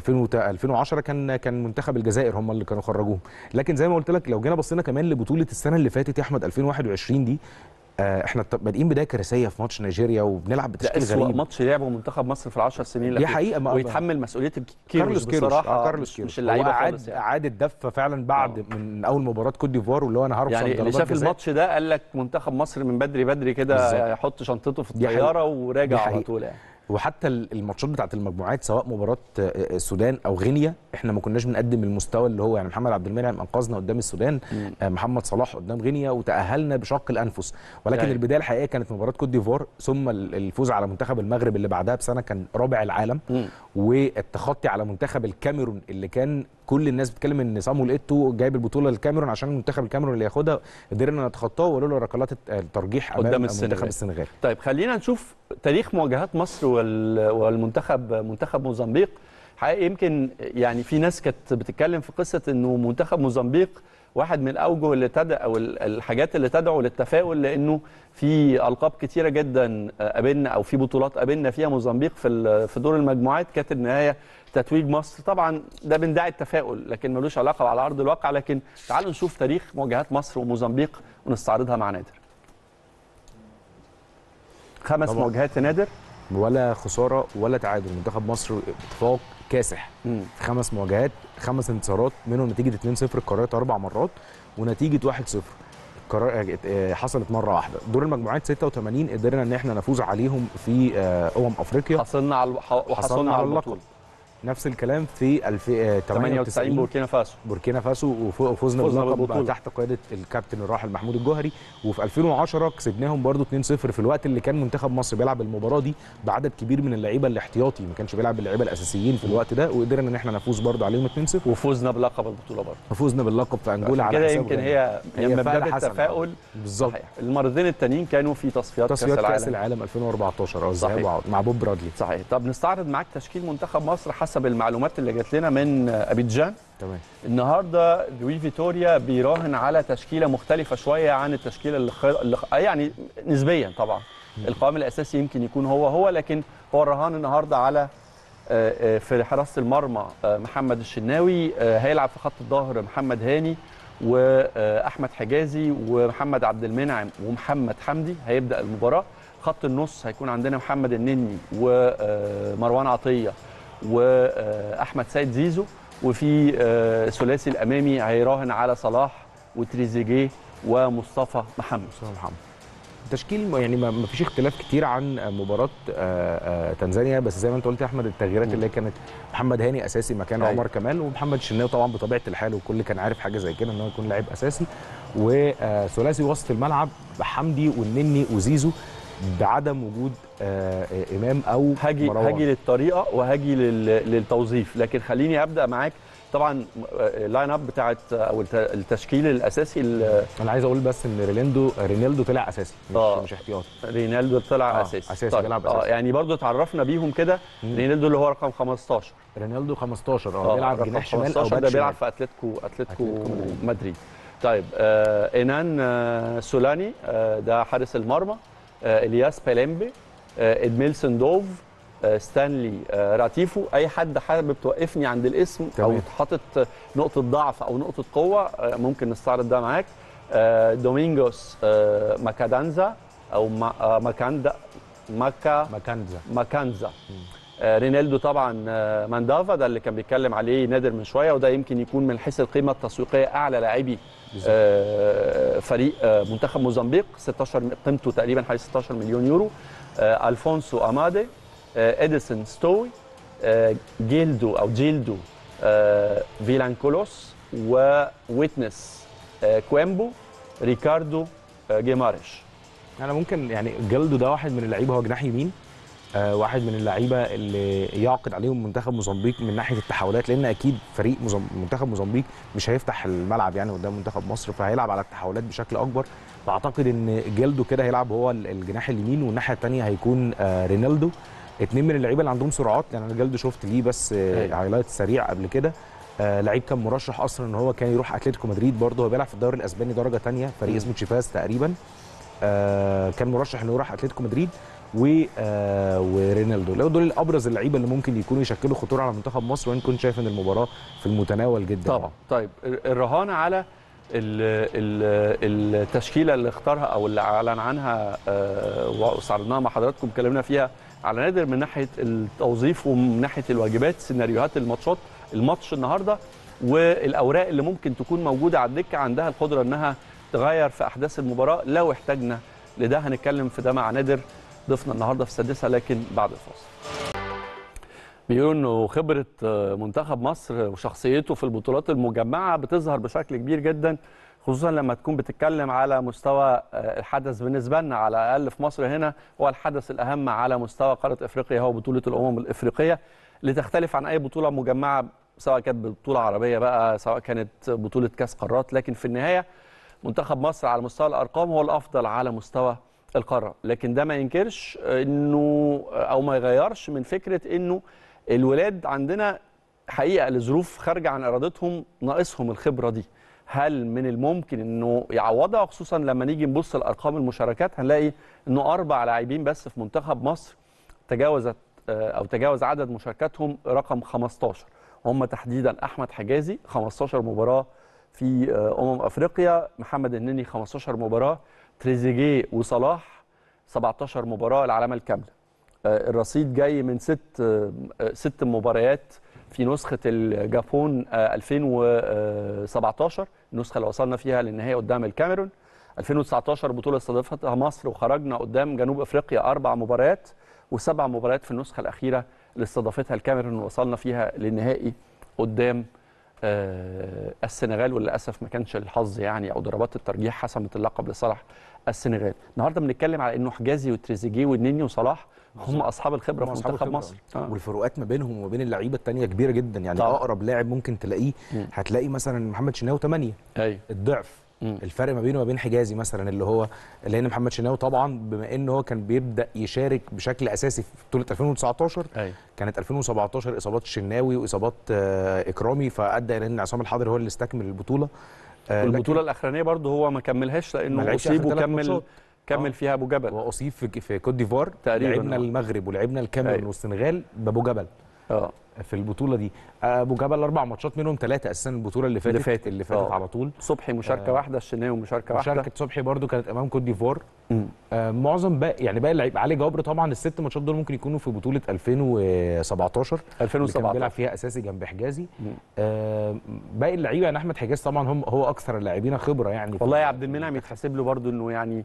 2010 كان كان منتخب الجزائر هم اللي كانوا خرجوهم لكن زي ما قلت لك لو جينا بصينا كمان لبطوله السنه اللي فاتت يا احمد 2021 دي آه، احنا بادئين بدايه كارثيه في ماتش نيجيريا وبنلعب بتشكيل غريب اسوء ماتش لعبه منتخب مصر في ال10 سنين اللي دي حقيقه ما ويتحمل مسؤوليه كيروش آه، بصراحه آه كارلوس كيروش مش اللعيبه عاد يعني. عاد الدفه فعلا بعد أوه. من اول مباراه كوت ديفوار واللي هو انا هرفع يعني اللي شاف الماتش ده قال لك منتخب مصر من بدري بدري كده يحط شنطته في الطياره وراجع على طول يعني وحتى الماتشات بتاعت المجموعات سواء مباراه آه، آه، السودان او غينيا احنا ما كناش بنقدم المستوى اللي هو يعني محمد عبد المنعم انقذنا قدام السودان مم. آه، محمد صلاح قدام غينيا وتاهلنا بشق الانفس ولكن يعني. البدايه الحقيقيه كانت مباراه كوت ديفوار ثم الفوز على منتخب المغرب اللي بعدها بسنه كان رابع العالم مم. والتخطي على منتخب الكاميرون اللي كان كل الناس بتتكلم ان صامويل ايتو جايب البطوله للكاميرون عشان منتخب الكاميرون اللي ياخدها قدرنا نتخطاه ولولا ركلات الترجيح قدام منتخب السنغال طيب خلينا نشوف تاريخ مواجهات مصر والمنتخب منتخب موزمبيق حقيقي يمكن يعني في ناس كانت بتتكلم في قصه انه منتخب موزمبيق واحد من الاوجه اللي تدعو او الحاجات اللي تدعو للتفاؤل لانه في القاب كتيره جدا قابلنا او في بطولات قابلنا فيها موزمبيق في في دور المجموعات كانت النهايه تتويج مصر طبعا ده بندعي التفاؤل لكن ملوش علاقه على ارض الواقع لكن تعالوا نشوف تاريخ مواجهات مصر وموزمبيق ونستعرضها مع نادر خمس طبعا. مواجهات نادر ولا خساره ولا تعادل منتخب مصر اتفاق كاسح في خمس مواجهات خمس انتصارات منهم نتيجه 2-0 اتكررت اربع مرات ونتيجه 1-0 قرار آه، آه، حصلت مره واحده دور المجموعات 86 قدرنا ان احنا نفوز عليهم في آه، امم افريقيا حصلنا على وحصلنا على اللقب نفس الكلام في 98 آه، بوركينا فاسو بوركينا فاسو وفوزنا باللقب تحت قياده الكابتن الراحل محمود الجوهري وفي 2010 كسبناهم برده 2-0 في الوقت اللي كان منتخب مصر بيلعب المباراه دي بعدد كبير من اللعيبه الاحتياطي ما كانش بيلعب اللعيبه الاساسيين في الوقت ده وقدرنا ان احنا نفوز برده عليهم 2-0 وفوزنا بلقب البطوله برده وفوزنا باللقب في انجولا على كده يمكن هي مبدا التفاؤل بالظبط المرتين التانيين كانوا في تصفيات, تصفيات كاس العالم تصفيات كاس العالم 2014 مع بوب برادلي صحيح طب نستعرض معاك تشكيل منتخب مصر حسب حسب المعلومات اللي جات لنا من ابيدجان تمام النهارده لوي فيتوريا بيراهن على تشكيله مختلفه شويه عن التشكيله اللي, خل... اللي... آه، يعني نسبيا طبعا القوام الاساسي يمكن يكون هو هو لكن هو الرهان النهارده على آه، آه، في حراسه المرمى محمد الشناوي هيلعب في خط الظهر محمد هاني واحمد حجازي ومحمد عبد المنعم ومحمد حمدي هيبدا المباراه خط النص هيكون عندنا محمد النني ومروان عطيه واحمد سيد زيزو وفي آه، ثلاثي الامامي هيراهن على صلاح وتريزيجيه ومصطفى محمد مصطفى محمد تشكيل يعني ما فيش اختلاف كتير عن آه، مباراه آه، تنزانيا بس زي ما انت قلت يا احمد التغييرات اللي كانت محمد هاني اساسي مكان أيوة. عمر كمال ومحمد الشناوي طبعا بطبيعه الحال وكل كان عارف حاجه زي كده ان هو يكون لاعب اساسي وثلاثي وسط الملعب حمدي والنني وزيزو بعدم وجود آه، امام او هاجي مروان. هاجي للطريقه وهاجي للتوظيف لكن خليني ابدا معاك طبعا اللاين آه، اب بتاعت او التشكيل الاساسي انا عايز اقول بس ان رينالدو رينالدو طلع اساسي مش آه مش احتياطي رينالدو طلع آه اساسي اساسي طيب بيلعب اساسي آه يعني برضو اتعرفنا بيهم كده رينالدو اللي هو رقم 15 رينالدو 15 آه،, اه بيلعب جناح شمال او ده بيلعب في اتلتيكو اتلتيكو مدريد طيب آه انان آه سولاني آه ده حارس المرمى آه الياس بيلمبي آه، ادميلسون دوف آه، ستانلي آه، راتيفو اي حد حابب توقفني عند الاسم او حاطط نقطه ضعف او نقطه قوه ممكن نستعرض ده معاك دومينجوس ماكادانزا او ماكاندا ماكا ماكانزا ماكانزا رينالدو طبعا ماندافا ده اللي كان بيتكلم عليه نادر من شويه وده يمكن يكون من حيث القيمه التسويقيه اعلى لاعبي فريق منتخب موزمبيق 16 قيمته تقريبا حوالي 16 مليون يورو آه، الفونسو امادي آه، اديسون ستوي آه، جيلدو او جيلدو فيلانكولوس وويتنس كويمبو ريكاردو جيمارش انا ممكن يعني جيلدو ده واحد من اللعيبه هو جناح يمين آه، واحد من اللعيبه اللي يعقد عليهم منتخب موزمبيق من ناحيه التحولات لان اكيد فريق منتخب موزمبيق مش هيفتح الملعب يعني قدام منتخب مصر فهيلعب على التحولات بشكل اكبر فاعتقد ان جلده كده هيلعب هو الجناح اليمين والناحيه الثانيه هيكون آه، رينالدو اتنين من اللعيبه اللي عندهم سرعات يعني انا جلده شفت ليه بس هايلايت آه، أيوة. سريع قبل كده لعيب كان مرشح اصلا ان هو كان يروح اتلتيكو مدريد برضه هو بيلعب في الدوري الاسباني درجه ثانيه فريق اسمه تشيفاز تقريبا كان مرشح انه يروح اتلتيكو مدريد آه، ورينالدو لو دول ابرز اللعيبه اللي ممكن يكونوا يشكلوا خطوره على منتخب مصر وان كنت شايف ان المباراه في المتناول جدا طبعا طيب الرهان على التشكيله اللي اختارها او اللي اعلن عنها آه، واستعرضناها مع حضراتكم اتكلمنا فيها على نادر من ناحيه التوظيف ومن ناحيه الواجبات سيناريوهات الماتشات الماتش النهارده والاوراق اللي ممكن تكون موجوده على الدكه عندها القدره انها تغير في احداث المباراه لو احتاجنا لده هنتكلم في ده مع نادر ضيفنا النهارده في السادسه لكن بعد الفاصل بيقولوا انه خبره آه، منتخب مصر وشخصيته في البطولات المجمعه بتظهر بشكل كبير جدا خصوصا لما تكون بتتكلم على مستوى آه، الحدث بالنسبه لنا على الاقل في مصر هنا هو الحدث الاهم على مستوى قاره افريقيا هو بطوله الامم الافريقيه لتختلف عن اي بطوله مجمعه سواء كانت بطوله عربيه بقى سواء كانت بطوله كاس قارات لكن في النهايه منتخب مصر على مستوى الارقام هو الافضل على مستوى القاره لكن ده ما ينكرش انه او ما يغيرش من فكره انه الولاد عندنا حقيقه لظروف خارجه عن ارادتهم ناقصهم الخبره دي هل من الممكن انه يعوضها خصوصا لما نيجي نبص لارقام المشاركات هنلاقي انه اربع لاعبين بس في منتخب مصر تجاوزت آه، او تجاوز عدد مشاركاتهم رقم 15 هم تحديدا احمد حجازي 15 مباراه في آه، امم افريقيا محمد النني 15 مباراه تريزيجيه وصلاح 17 مباراه العلامه الكامله آه، الرصيد جاي من ست آه، ست مباريات في نسخه الجابون 2017 آه، النسخه اللي وصلنا فيها للنهائي قدام الكاميرون 2019 بطوله استضافتها مصر وخرجنا قدام جنوب افريقيا اربع مباريات وسبع مباريات في النسخه الاخيره اللي استضافتها الكاميرون وصلنا فيها للنهائي قدام آه، السنغال وللاسف ما كانش الحظ يعني او ضربات الترجيح حسمت اللقب لصالح السنغال النهارده بنتكلم على انه حجازي وتريزيجيه ونيني وصلاح هم اصحاب الخبره في منتخب مصر آه. والفروقات ما بينهم وما بين اللعيبه الثانيه كبيره جدا يعني طبعا. اقرب لاعب ممكن تلاقيه هتلاقي مثلا محمد شناوي 8 ايوه الضعف الفرق ما بينه وما بين حجازي مثلا اللي هو اللي هنا محمد شناوي طبعا بما ان هو كان بيبدا يشارك بشكل اساسي في بطوله 2019 أي. أيوه. كانت 2017 اصابات الشناوي واصابات آه، اكرامي فادى الى ان عصام الحضري هو اللي استكمل البطوله آه، والبطوله الاخرانيه برضه هو ما كملهاش لانه اصيب وكمل كمل آه. فيها ابو جبل واصيب في في كوت ديفوار تقريبا لعبنا المغرب ولعبنا الكاميرون أيوه. والسنغال بابو جبل اه في البطوله دي ابو جبل اربع ماتشات منهم ثلاثه اساسا البطوله اللي فاتت اللي فاتت, اللي فاتت آه. على طول صبحي مشاركه آه واحده الشناوي مشاركه واحده مشاركه صبحي برده كانت امام كوت ديفوار آه معظم باقي يعني باقي اللعيبه علي جبر طبعا الست ماتشات دول ممكن يكونوا في بطوله 2017 2017 كان بيلعب فيها اساسي جنب حجازي آه باقي اللعيبه يعني احمد حجاز طبعا هم هو اكثر اللاعبين خبره يعني والله يا عبد المنعم يتحسب له برده انه يعني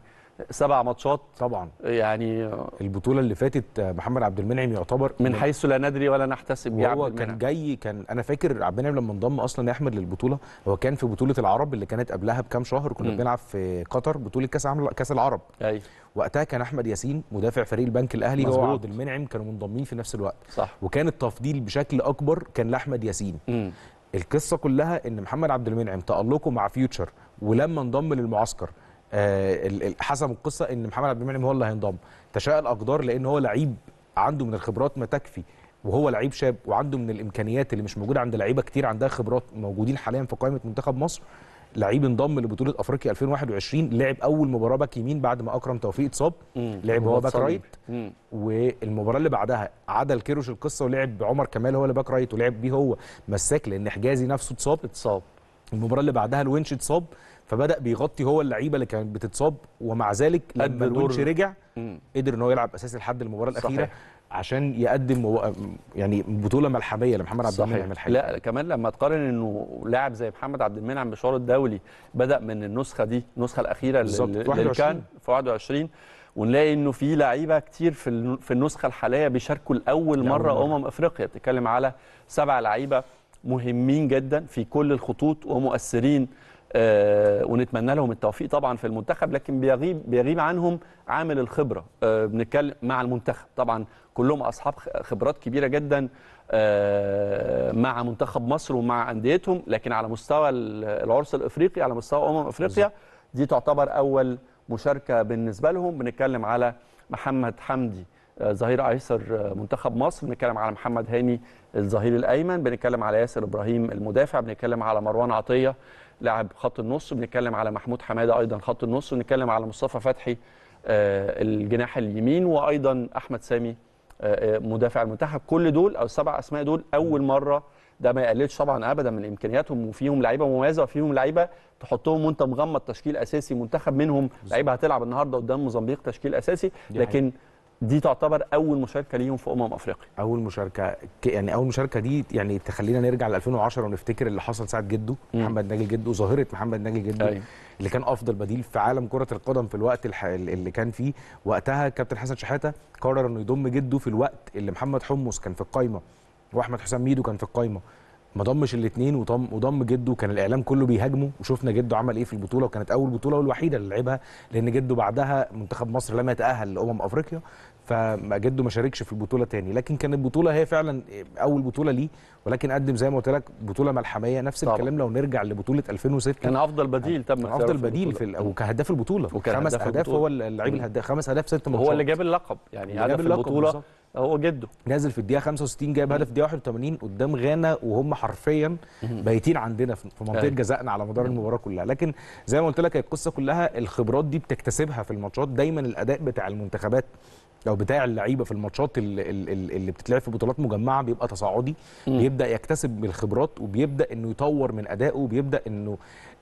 سبع ماتشات طبعا يعني البطوله اللي فاتت محمد عبد المنعم يعتبر من حيث لا ندري ولا نحتسب هو كان جاي كان انا فاكر عبد المنعم لما انضم اصلا يا احمد للبطوله هو كان في بطوله العرب اللي كانت قبلها بكام شهر كنا بنلعب في قطر بطوله كاس كاس العرب أي. وقتها كان احمد ياسين مدافع فريق البنك الاهلي هو عبد المنعم كانوا منضمين في نفس الوقت صح. وكان التفضيل بشكل اكبر كان لاحمد ياسين م. القصه كلها ان محمد عبد المنعم تالقه مع فيوتشر ولما انضم للمعسكر آه، حسب القصه ان محمد عبد المنعم هو اللي هينضم تشاء الاقدار لان هو لعيب عنده من الخبرات ما تكفي وهو لعيب شاب وعنده من الامكانيات اللي مش موجوده عند لعيبه كتير عندها خبرات موجودين حاليا في قائمه منتخب مصر لعيب انضم لبطوله افريقيا 2021 لعب اول مباراه باك يمين بعد ما اكرم توفيق اتصاب لعب هو باك رايت والمباراه اللي بعدها عدل كيروش القصه ولعب عمر كمال هو اللي باك رايت ولعب بيه هو مساك لان حجازي نفسه اتصاب اتصاب المباراه اللي بعدها الونش اتصاب فبدا بيغطي هو اللعيبه اللي كانت بتتصاب ومع ذلك لما الونش رجع قدر ان هو يلعب اساسي لحد المباراه الاخيره صحيح. عشان يقدم يعني بطوله ملحميه لمحمد عبد المنعم الحقيقه لا كمان لما تقارن انه لاعب زي محمد عبد المنعم بشعار الدولي بدا من النسخه دي النسخه الاخيره اللي كان في 21 ونلاقي انه في لعيبه كتير في في النسخه الحاليه بيشاركوا لاول مره امم افريقيا بتتكلم على سبع لعيبه مهمين جدا في كل الخطوط ومؤثرين آه، ونتمنى لهم التوفيق طبعا في المنتخب لكن بيغيب بيغيب عنهم عامل الخبره آه، بنتكلم مع المنتخب طبعا كلهم اصحاب خبرات كبيره جدا آه، مع منتخب مصر ومع انديتهم لكن على مستوى العرس الافريقي على مستوى امم افريقيا دي تعتبر اول مشاركه بالنسبه لهم بنتكلم على محمد حمدي ظهير ايسر منتخب مصر بنتكلم على محمد هاني الظهير الايمن بنتكلم على ياسر ابراهيم المدافع بنتكلم على مروان عطيه لاعب خط النص بنتكلم على محمود حماده ايضا خط النص ونتكلم على مصطفى فتحي آه، الجناح اليمين وايضا احمد سامي آه، آه، مدافع المنتخب كل دول او السبع اسماء دول اول مره ده ما يقللش طبعا ابدا من امكانياتهم وفيهم لعيبه مميزه وفيهم لعيبه تحطهم وانت مغمض تشكيل اساسي منتخب منهم لعيبه هتلعب النهارده قدام موزمبيق تشكيل اساسي لكن دي تعتبر اول مشاركه ليهم في امم افريقيا اول مشاركه يعني اول مشاركه دي يعني تخلينا نرجع ل 2010 ونفتكر اللي حصل ساعه جده محمد ناجي جده ظاهره محمد ناجي جده أي. أيوه. اللي كان افضل بديل في عالم كره القدم في الوقت الح... اللي كان فيه وقتها كابتن حسن شحاته قرر انه يضم جده في الوقت اللي محمد حمص كان في القايمه واحمد حسام ميدو كان في القايمه ما ضمش الاثنين وضم وضم جده كان الاعلام كله بيهاجمه وشفنا جده عمل ايه في البطوله وكانت اول بطوله والوحيده اللي لعبها لان جده بعدها منتخب مصر لم يتاهل لامم افريقيا فجده ما شاركش في البطوله تاني لكن كانت البطوله هي فعلا اول بطوله ليه ولكن قدم زي ما قلت لك بطوله ملحميه نفس طبعا. الكلام لو نرجع لبطوله 2006 كان افضل بديل تم اختياره افضل بديل في وكهداف البطوله وكان خمس اهداف هو اللعيب الهداف خمس اهداف ست ماتشات هو اللي جاب اللقب يعني هدف البطوله هو جده نازل في الدقيقه 65 جاب هدف الدقيقه 81 قدام غانا وهم حرفيا بايتين عندنا في منطقه أيوة. جزائنا على مدار المباراه كلها لكن زي ما قلت لك القصه كلها الخبرات دي بتكتسبها في الماتشات دايما الاداء بتاع المنتخبات او بتاع اللعيبه في الماتشات اللي, اللي بتتلعب في بطولات مجمعه بيبقى تصاعدي بيبدا يكتسب من الخبرات وبيبدا انه يطور من ادائه وبيبدا انه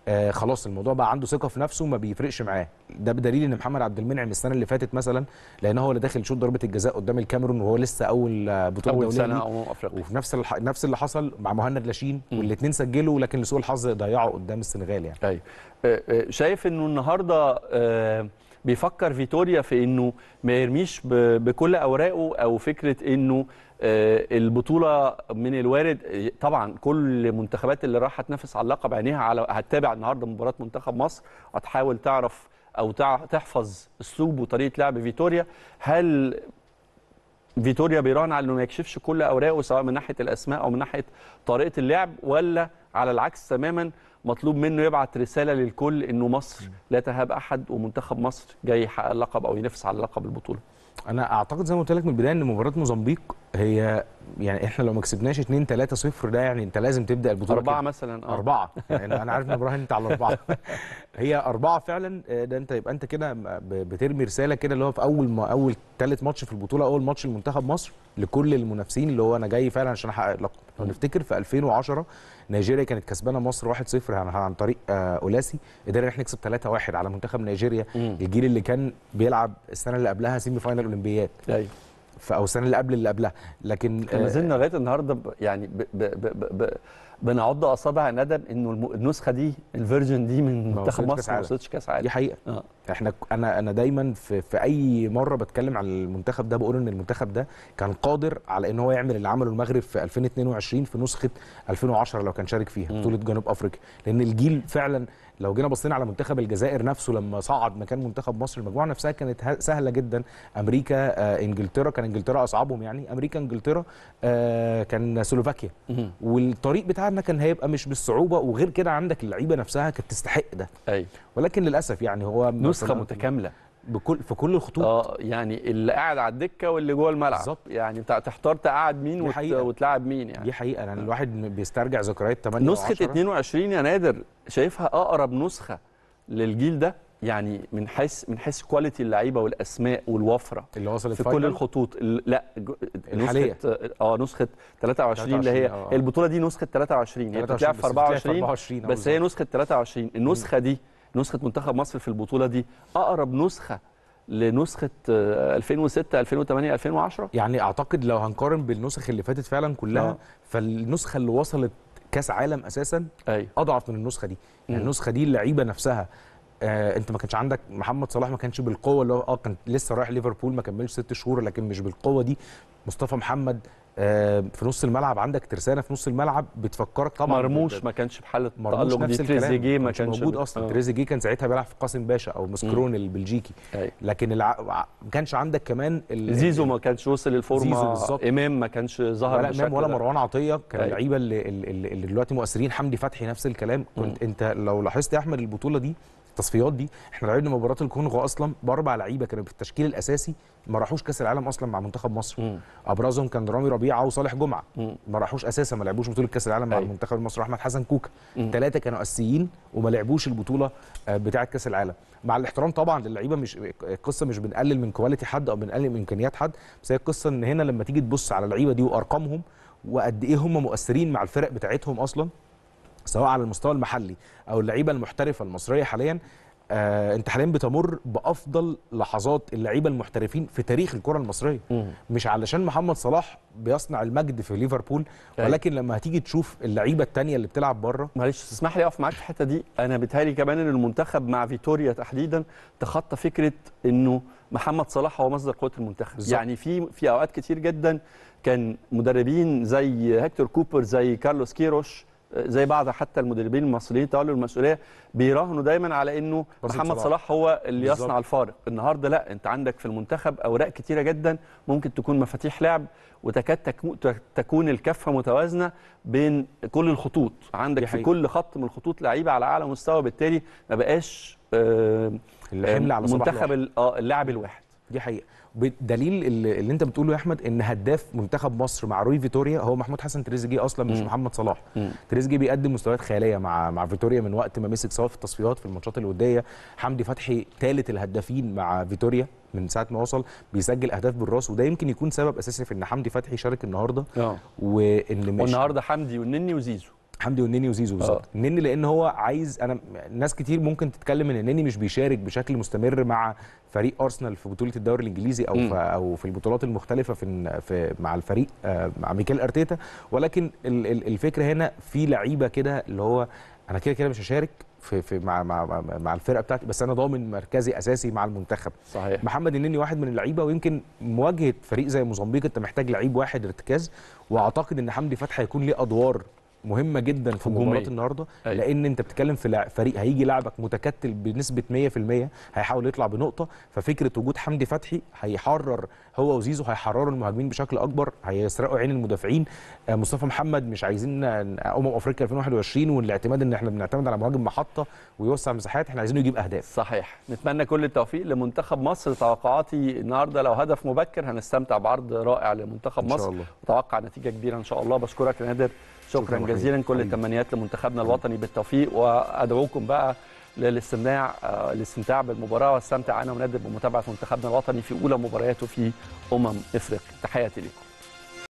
آه خلاص الموضوع بقى عنده ثقه في نفسه ما بيفرقش معاه ده بدليل ان محمد عبد المنعم السنه اللي فاتت مثلا لان هو اللي داخل شوط ضربه الجزاء قدام الكاميرون وهو لسه اول بطوله أول دوليه سنة أو افريقيا وفي نفس الح... نفس اللي حصل مع مهند لاشين والاثنين سجلوا لكن لسوء الحظ ضيعوا قدام السنغال يعني ايوه آه، آه، شايف انه النهارده آه بيفكر فيتوريا في انه ما يرميش بكل اوراقه او فكره انه آه، البطوله من الوارد طبعا كل المنتخبات اللي راح تنافس على اللقب عينيها على هتتابع النهارده مباراه منتخب مصر هتحاول تعرف او تحفظ اسلوب وطريقه لعب فيتوريا هل فيتوريا بيراهن على انه ما يكشفش كل اوراقه سواء من ناحيه الاسماء او من ناحيه طريقه اللعب ولا على العكس تماما مطلوب منه يبعت رساله للكل انه مصر لا تهاب احد ومنتخب مصر جاي يحقق لقب او ينافس على لقب البطوله. انا اعتقد زي ما قلت لك من البدايه ان مباراه موزمبيق هي يعني احنا لو ما كسبناش 2 3 0 ده يعني انت لازم تبدا البطوله اربعه كده. مثلا آه. اربعه يعني انا عارف ان ابراهيم انت على اربعه [laughs] هي اربعه فعلا آه، ده انت يبقى انت كده بترمي رساله كده اللي هو في اول ما اول ثالث ماتش في البطوله اول ماتش لمنتخب مصر لكل المنافسين اللي هو انا جاي فعلا عشان احقق اللقب نفتكر في 2010 نيجيريا كانت كسبانه مصر 1-0 عن طريق آه، اولاسي قدرنا احنا نكسب 3-1 على منتخب نيجيريا الجيل اللي كان بيلعب السنه اللي قبلها سيمي فاينل اولمبياد ايوه او السنه اللي قبل اللي قبلها لكن ما زلنا آه، لغايه النهارده يعني ب ب ب ب بنعض اصابع ندم انه النسخه دي الفيرجن دي من منتخب مصر ما وصلتش كاس عالم دي حقيقه آه. احنا انا انا دايما في, في اي مره بتكلم عن المنتخب ده بقول ان المنتخب ده كان قادر على ان هو يعمل اللي عمله المغرب في 2022 في نسخه 2010 لو كان شارك فيها بطوله جنوب افريقيا لان الجيل فعلا لو جينا بصينا على منتخب الجزائر نفسه لما صعد مكان منتخب مصر المجموعه نفسها كانت سهله جدا امريكا آه انجلترا كان انجلترا اصعبهم يعني امريكا انجلترا آه كان سلوفاكيا والطريق بتاعنا كان هيبقى مش بالصعوبه وغير كده عندك اللعيبه نفسها كانت تستحق ده أي. أيوه. ولكن للاسف يعني هو نسخه متكامله بكل في كل الخطوط اه يعني اللي قاعد على الدكه واللي جوه الملعب بالظبط يعني انت تحتار تقعد مين وت... وتلعب مين يعني دي حقيقه يعني آه. الواحد بيسترجع ذكريات 8 نسخه 22 يا نادر شايفها اقرب نسخه للجيل ده يعني من حيث من حيث كواليتي اللعيبه والاسماء والوفره اللي وصلت في كل الخطوط لا الحالية. نسخه اه نسخه 23 اللي هي آه. البطوله دي نسخه 23 هي بتتلعب في 24 بس هي نسخه 23 النسخه دي نسخه منتخب مصر في البطوله دي اقرب نسخه لنسخه 2006 2008 2010 يعني اعتقد لو هنقارن بالنسخ اللي فاتت فعلا كلها أه. فالنسخه اللي وصلت كاس عالم اساسا أيوة. اضعف من النسخه دي يعني النسخه دي اللعيبه نفسها آه انت ما كانش عندك محمد صلاح ما كانش بالقوه اللي هو اه كان لسه رايح ليفربول ما كملش ست شهور لكن مش بالقوه دي مصطفى محمد آه، في نص الملعب عندك ترسانه في نص الملعب بتفكرك طبعا مرموش ما كانش في حاله مرموش دي تريزيجي ما كانش موجود اصلا آه. تريزيجيه كان ساعتها بيلعب في قاسم باشا او مسكرون البلجيكي أي. لكن الع... ما كانش عندك كمان ال... زيزو ما كانش وصل للفورمه امام ما كانش ظهر ولا امام ولا مروان عطيه كان اللعيبه اللي, دلوقتي مؤثرين حمدي فتحي نفس الكلام كنت مم. انت لو لاحظت يا احمد البطوله دي التصفيات دي احنا لعبنا مباراه الكونغو اصلا باربع لعيبه كانوا في التشكيل الاساسي ما راحوش كاس العالم اصلا مع منتخب مصر مم. ابرزهم كان رامي ربيعه وصالح جمعه ما راحوش اساسا ما لعبوش بطوله كاس العالم مع المنتخب أيوه. المصري احمد حسن كوكا ثلاثه كانوا اساسيين وما لعبوش البطوله آه، بتاعه كاس العالم مع الاحترام طبعا للعيبه مش القصه مش بنقلل من كواليتي حد او بنقلل من امكانيات حد بس هي القصه ان هنا لما تيجي تبص على اللعيبه دي وارقامهم وقد ايه هم مؤثرين مع الفرق بتاعتهم اصلا سواء على المستوى المحلي او اللعيبه المحترفه المصريه حاليا آه، انت حاليا بتمر بافضل لحظات اللعيبه المحترفين في تاريخ الكره المصريه مش علشان محمد صلاح بيصنع المجد في ليفربول أيوة. ولكن لما هتيجي تشوف اللعيبه الثانيه اللي بتلعب بره معلش تسمح لي اقف معاك في الحته دي انا بتهيألي كمان ان المنتخب مع فيتوريا تحديدا تخطى فكره انه محمد صلاح هو مصدر قوه المنتخب بالزبط. يعني في في اوقات كتير جدا كان مدربين زي هكتور كوبر زي كارلوس كيروش زي بعض حتى المدربين المصريين تولوا المسؤوليه بيراهنوا دايما على انه محمد صلاح هو اللي بالزبط. يصنع الفارق النهارده لا انت عندك في المنتخب اوراق كتيره جدا ممكن تكون مفاتيح لعب وتكاد تكون الكفه متوازنه بين كل الخطوط عندك في كل خط من الخطوط لعيبه على اعلى مستوى بالتالي ما بقاش آه، الحمل آه، على منتخب آه، اللاعب الواحد دي حقيقه بدليل اللي انت بتقوله يا احمد ان هداف منتخب مصر مع روي فيتوريا هو محمود حسن تريزيجيه اصلا مش م. محمد صلاح تريزيجيه بيقدم مستويات خياليه مع مع فيتوريا من وقت ما مسك سواء في التصفيات في الماتشات الوديه حمدي فتحي ثالث الهدافين مع فيتوريا من ساعه ما وصل بيسجل اهداف بالراس وده يمكن يكون سبب اساسي في ان حمدي فتحي شارك النهارده اه وان مش والنهارده حمدي والنني وزيزو حمدي والنني وزيزو بالظبط النني آه. لان هو عايز انا ناس كتير ممكن تتكلم ان النني مش بيشارك بشكل مستمر مع فريق ارسنال في بطوله الدوري الانجليزي او في او في البطولات المختلفه في, في مع الفريق آه، مع ميكيل ارتيتا ولكن الفكره هنا في لعيبه كده اللي هو انا كده كده مش هشارك في, في مع, مع مع الفرقه بتاعتي بس انا ضامن مركزي اساسي مع المنتخب صحيح. محمد النني واحد من اللعيبه ويمكن مواجهه فريق زي موزمبيق انت محتاج لعيب واحد ارتكاز واعتقد ان حمدي فتحي هيكون ليه ادوار مهمه جدا في مباراه النهارده أيوة. لان انت بتتكلم في فريق هيجي لاعبك متكتل بنسبه 100% هيحاول يطلع بنقطه ففكره وجود حمدي فتحي هيحرر هو وزيزو هيحرروا المهاجمين بشكل اكبر هيسرقوا عين المدافعين آه، مصطفى محمد مش عايزين امم افريقيا 2021 والاعتماد ان احنا بنعتمد على مهاجم محطه ويوسع مساحات احنا عايزينه يجيب اهداف صحيح نتمنى كل التوفيق لمنتخب مصر توقعاتي النهارده لو هدف مبكر هنستمتع بعرض رائع لمنتخب مصر الله. وتوقع نتيجه كبيره ان شاء الله بشكرك نادر شكرا جزيلا كل التمنيات لمنتخبنا الوطني بالتوفيق وادعوكم بقى للاستمتاع آه، الاستمتاع بالمباراه واستمتع انا ونادر بمتابعه منتخبنا الوطني في اولى مبارياته في امم افريقيا تحياتي لكم